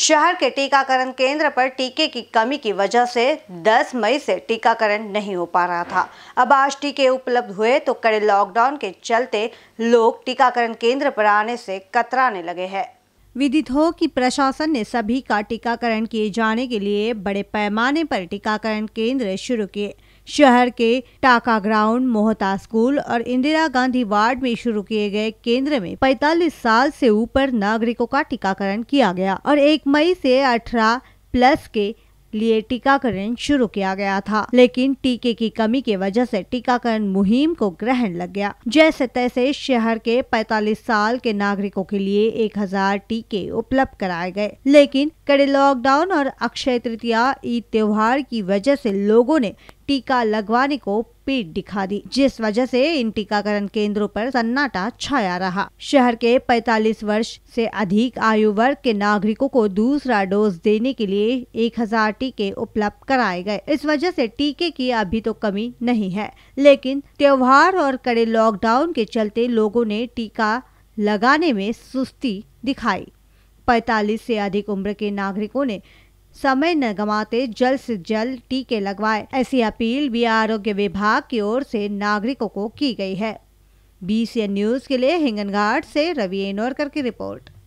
शहर के टीकाकरण केंद्र पर टीके की कमी की वजह से 10 मई से टीकाकरण नहीं हो पा रहा था अब आज टीके उपलब्ध हुए तो कड़े लॉकडाउन के चलते लोग टीकाकरण केंद्र पर आने से कतराने लगे हैं विदित हो कि प्रशासन ने सभी का टीकाकरण किए जाने के लिए बड़े पैमाने पर टीकाकरण केंद्र शुरू किए शहर के टाका ग्राउंड मोहता स्कूल और इंदिरा गांधी वार्ड में शुरू किए गए केंद्र में 45 साल से ऊपर नागरिकों का टीकाकरण किया गया और 1 मई से 18 प्लस के लिए टीकाकरण शुरू किया गया था लेकिन टीके की कमी के वजह से टीकाकरण मुहिम को ग्रहण लग गया जैसे तैसे शहर के 45 साल के नागरिकों के लिए 1000 टीके उपलब्ध कराए गए लेकिन कड़े लॉकडाउन और अक्षय तृतीया ईद त्योहार की वजह से लोगों ने टीका लगवाने को पीठ दिखा दी जिस वजह से इन टीकाकरण केंद्रों पर सन्नाटा छाया रहा शहर के 45 वर्ष से अधिक आयु वर्ग के नागरिकों को दूसरा डोज देने के लिए 1000 टीके उपलब्ध कराए गए इस वजह से टीके की अभी तो कमी नहीं है लेकिन त्योहार और कड़े लॉकडाउन के चलते लोगों ने टीका लगाने में सुस्ती दिखाई 45 से अधिक उम्र के नागरिकों ने समय न गवाते जल्द से जल्द टीके लगवाए ऐसी अपील भी आरोग्य विभाग की ओर से नागरिकों को की गई है बी न्यूज के लिए हिंगनघाट से रवि एनोरकर की रिपोर्ट